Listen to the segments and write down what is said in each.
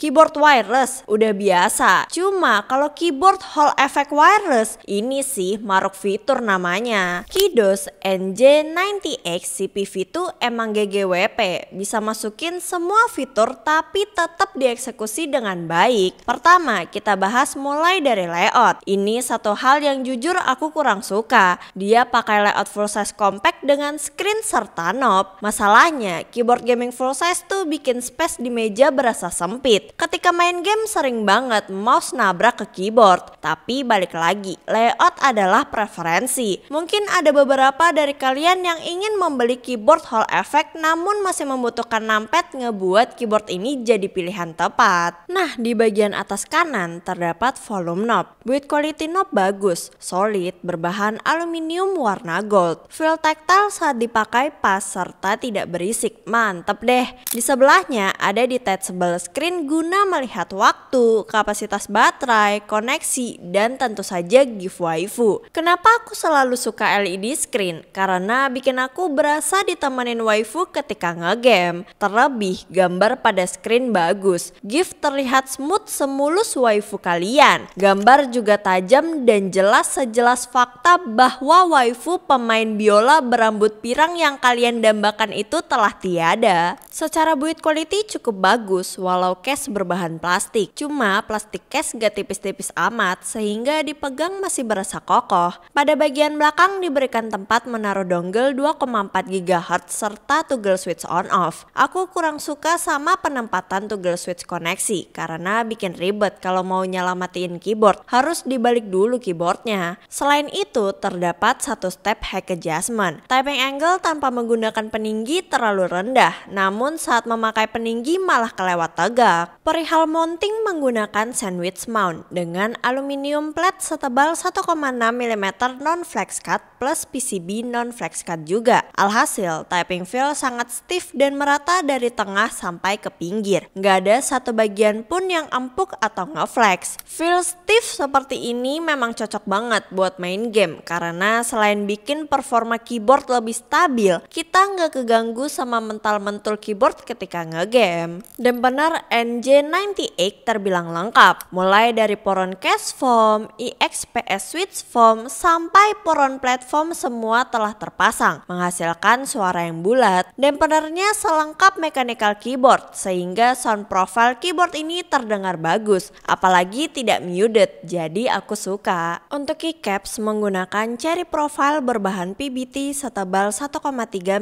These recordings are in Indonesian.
Keyboard wireless udah biasa, cuma kalau keyboard Hall Effect wireless ini sih maruk fitur namanya. Kidos NJ90X CPV2 emang GGWP, bisa masukin semua fitur tapi tetap dieksekusi dengan baik. Pertama, kita bahas mulai dari layout. Ini satu hal yang jujur aku kurang suka. Dia pakai layout full size compact dengan screen serta knob. Masalahnya, keyboard gaming full size tuh bikin space di meja berasa sempit. Ketika main game sering banget mouse nabrak ke keyboard. Tapi balik lagi, layout adalah preferensi. Mungkin ada beberapa dari kalian yang ingin membeli keyboard Hall Effect namun masih membutuhkan numpad ngebuat keyboard ini jadi pilihan tepat. Nah, di bagian atas kanan terdapat volume knob. Build quality knob bagus, solid, berbahan aluminium warna gold. Feel tactile saat dipakai pas serta tidak berisik. Mantep deh. Di sebelahnya ada detachable screen guna guna melihat waktu, kapasitas baterai, koneksi, dan tentu saja gift waifu. Kenapa aku selalu suka LED screen? Karena bikin aku berasa ditemenin waifu ketika ngegame. Terlebih, gambar pada screen bagus. Gift terlihat smooth semulus waifu kalian. Gambar juga tajam dan jelas sejelas fakta bahwa waifu pemain biola berambut pirang yang kalian dambakan itu telah tiada. Secara build quality cukup bagus, walau case berbahan plastik. Cuma plastik case gak tipis-tipis amat sehingga dipegang masih berasa kokoh. Pada bagian belakang diberikan tempat menaruh dongle 2,4 GHz serta toggle switch on off. Aku kurang suka sama penempatan toggle switch koneksi karena bikin ribet kalau mau nyala matiin keyboard. Harus dibalik dulu keyboardnya. Selain itu terdapat satu step hack adjustment. Typing angle tanpa menggunakan peninggi terlalu rendah, namun saat memakai peninggi malah kelewat tegak. Perihal mounting menggunakan sandwich mount dengan aluminium plate setebal 1,6 mm non-flex cut plus PCB non-flex cut juga. Alhasil, typing feel sangat stiff dan merata dari tengah sampai ke pinggir. Nggak ada satu bagian pun yang empuk atau nge-flex. Feel stiff seperti ini memang cocok banget buat main game karena selain bikin performa keyboard lebih stabil, kita nggak keganggu sama mental-mentul keyboard ketika nge-game. Dan benar, NJ 98 terbilang lengkap, mulai dari poron cash form, EXPS switch form, sampai poron platform semua telah terpasang, menghasilkan suara yang bulat. dan Dampenernya selengkap mechanical keyboard, sehingga sound profile keyboard ini terdengar bagus, apalagi tidak muted, jadi aku suka. Untuk keycaps menggunakan cherry profile berbahan PBT setebal 1,3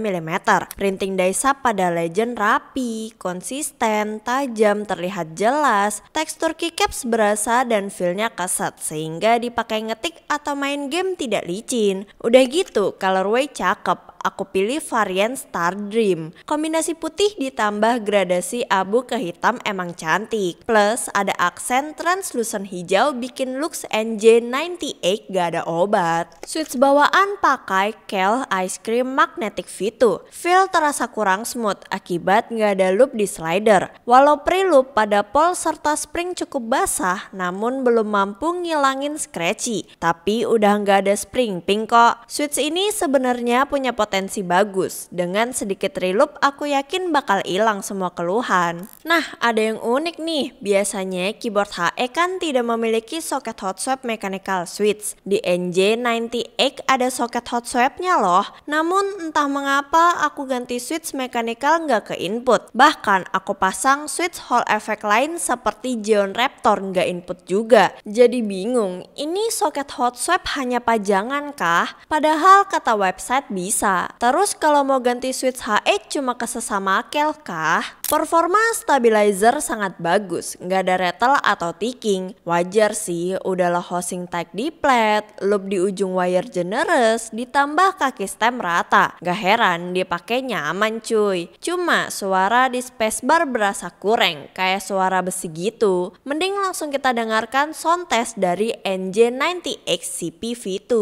mm, printing daisa pada legend rapi, konsisten, tajam, ter terlihat jelas, tekstur keycaps berasa dan feelnya kasat sehingga dipakai ngetik atau main game tidak licin. Udah gitu, colorway cakep, aku pilih varian Star Dream. Kombinasi putih ditambah gradasi abu ke hitam emang cantik. Plus ada aksen translucent hijau bikin looks NJ98 gak ada obat. Switch bawaan pakai Kel Ice Cream Magnetic V2. Feel terasa kurang smooth akibat gak ada loop di slider. Walau pre-loop pada pole serta spring cukup basah namun belum mampu ngilangin scratchy. Tapi udah gak ada spring pink kok. Switch ini sebenarnya punya potensi potensi bagus. Dengan sedikit reloop, aku yakin bakal hilang semua keluhan. Nah, ada yang unik nih. Biasanya keyboard HE kan tidak memiliki soket hot swap mechanical switch. Di NJ98 ada soket hot swapnya loh. Namun entah mengapa aku ganti switch mechanical nggak ke input. Bahkan aku pasang switch hall effect lain seperti John Raptor nggak input juga. Jadi bingung, ini soket hot swap hanya pajangan kah? Padahal kata website bisa. Terus kalau mau ganti switch HE cuma ke sesama kel kah? Performa stabilizer sangat bagus, nggak ada rattle atau ticking. Wajar sih, udahlah housing tag di plat, loop di ujung wire generous, ditambah kaki stem rata. Gak heran dipakai nyaman cuy. Cuma suara di spacebar berasa kurang, kayak suara besi gitu. Mending langsung kita dengarkan sound test dari NJ90X CPV2.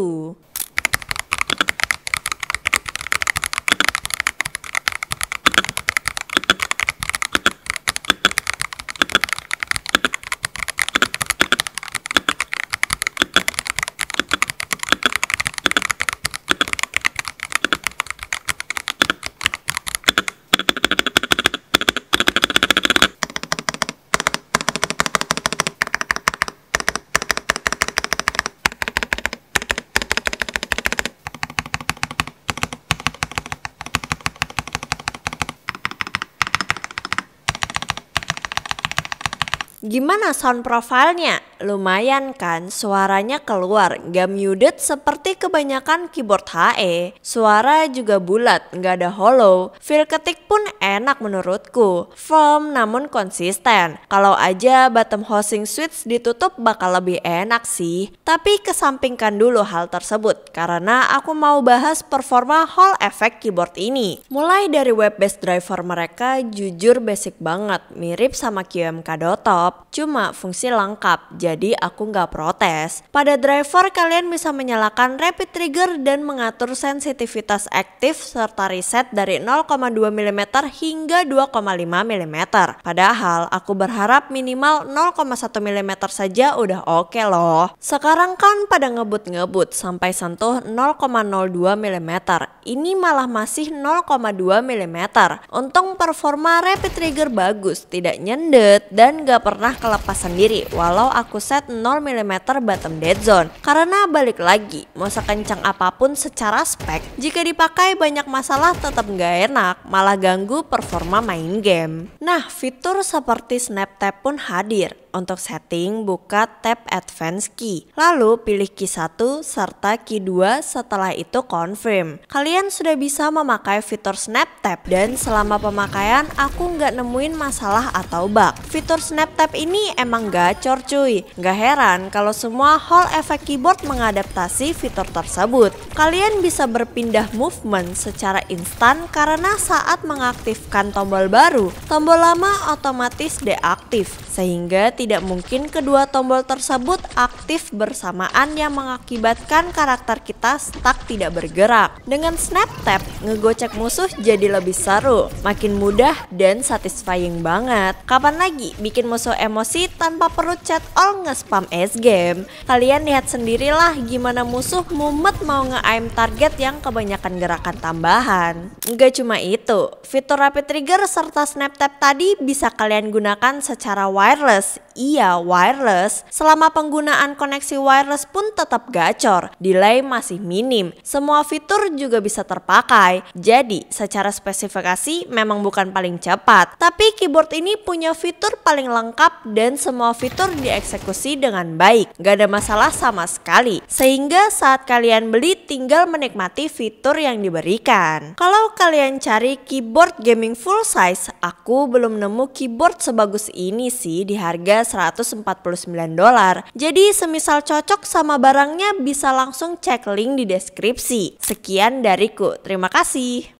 Gimana sound profilnya? lumayan kan suaranya keluar, gak muted seperti kebanyakan keyboard HE. Suara juga bulat, gak ada hollow. Feel ketik pun enak menurutku, firm namun konsisten. Kalau aja bottom housing switch ditutup bakal lebih enak sih. Tapi kesampingkan dulu hal tersebut, karena aku mau bahas performa Hall Effect keyboard ini. Mulai dari web-based driver mereka jujur basic banget, mirip sama QMK Dotop, cuma fungsi lengkap jadi aku nggak protes. Pada driver, kalian bisa menyalakan rapid trigger dan mengatur sensitivitas aktif serta reset dari 0,2 mm hingga 2,5 mm. Padahal aku berharap minimal 0,1 mm saja udah oke okay loh. Sekarang kan pada ngebut-ngebut sampai sentuh 0,02 mm. Ini malah masih 0,2 mm. Untung performa rapid trigger bagus, tidak nyendet dan gak pernah kelepas sendiri walau aku aku set 0 mm bottom dead zone. Karena balik lagi, mau sekencang apapun secara spek, jika dipakai banyak masalah tetap nggak enak, malah ganggu performa main game. Nah, fitur seperti snap tap pun hadir untuk setting, buka tab Advanced Key. Lalu pilih key 1 serta key 2 setelah itu confirm. Kalian sudah bisa memakai fitur Snap Tap dan selama pemakaian aku nggak nemuin masalah atau bug. Fitur Snap Tap ini emang gacor cuy. Nggak heran kalau semua Hall Effect Keyboard mengadaptasi fitur tersebut. Kalian bisa berpindah movement secara instan karena saat mengaktifkan tombol baru, tombol lama otomatis deaktif sehingga tidak tidak mungkin kedua tombol tersebut aktif bersamaan yang mengakibatkan karakter kita stuck tidak bergerak. Dengan snap tap, ngegocek musuh jadi lebih seru, makin mudah dan satisfying banget. Kapan lagi bikin musuh emosi tanpa perlu chat all nge-spam S-game? Kalian lihat sendirilah gimana musuh mumet mau nge-aim target yang kebanyakan gerakan tambahan. Nggak cuma itu, fitur rapid trigger serta snap tap tadi bisa kalian gunakan secara wireless ia wireless, selama penggunaan koneksi wireless pun tetap gacor, delay masih minim, semua fitur juga bisa terpakai. Jadi, secara spesifikasi memang bukan paling cepat, tapi keyboard ini punya fitur paling lengkap dan semua fitur dieksekusi dengan baik, gak ada masalah sama sekali. Sehingga saat kalian beli tinggal menikmati fitur yang diberikan. Kalau kalian cari keyboard gaming full size, aku belum nemu keyboard sebagus ini sih di harga 149 dolar. Jadi semisal cocok sama barangnya bisa langsung cek link di deskripsi. Sekian dariku, terima kasih.